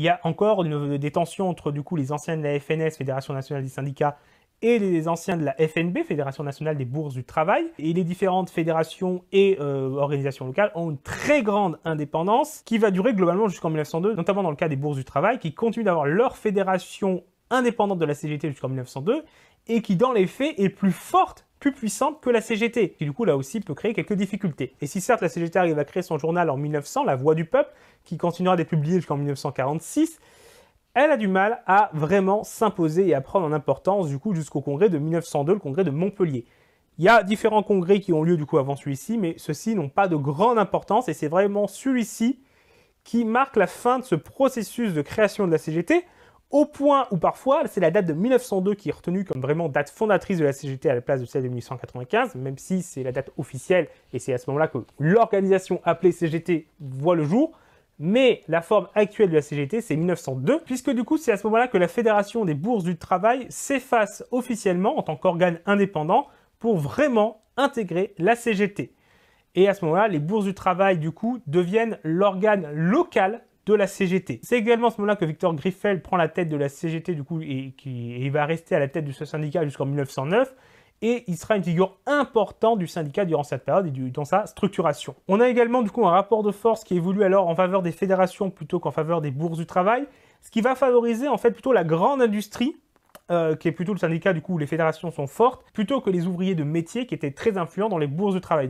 Il y a encore une, des tensions entre du coup les anciens de la FNS, Fédération nationale des syndicats, et les anciens de la FNB, Fédération nationale des bourses du travail. Et les différentes fédérations et euh, organisations locales ont une très grande indépendance qui va durer globalement jusqu'en 1902, notamment dans le cas des bourses du travail, qui continuent d'avoir leur fédération indépendante de la CGT jusqu'en 1902 et qui dans les faits est plus forte plus puissante que la CGT, qui du coup là aussi peut créer quelques difficultés. Et si certes la CGT arrive à créer son journal en 1900, La Voix du Peuple, qui continuera d'être publié jusqu'en 1946, elle a du mal à vraiment s'imposer et à prendre en importance du coup jusqu'au congrès de 1902, le congrès de Montpellier. Il y a différents congrès qui ont lieu du coup avant celui-ci, mais ceux-ci n'ont pas de grande importance et c'est vraiment celui-ci qui marque la fin de ce processus de création de la CGT au point où parfois c'est la date de 1902 qui est retenue comme vraiment date fondatrice de la CGT à la place de celle de 1895, même si c'est la date officielle et c'est à ce moment-là que l'organisation appelée CGT voit le jour. Mais la forme actuelle de la CGT, c'est 1902, puisque du coup, c'est à ce moment-là que la Fédération des bourses du travail s'efface officiellement en tant qu'organe indépendant pour vraiment intégrer la CGT. Et à ce moment-là, les bourses du travail, du coup, deviennent l'organe local de la CGT. C'est également à ce moment-là que Victor Griffel prend la tête de la CGT du coup et, qui, va rester à la tête de ce syndicat jusqu'en 1909 et il sera une figure importante du syndicat durant cette période et dans sa structuration. On a également du coup un rapport de force qui évolue alors en faveur des fédérations plutôt qu'en faveur des bourses du travail, ce qui va favoriser en fait plutôt la grande industrie euh, qui est plutôt le syndicat du coup où les fédérations sont fortes, plutôt que les ouvriers de métier qui étaient très influents dans les bourses du travail.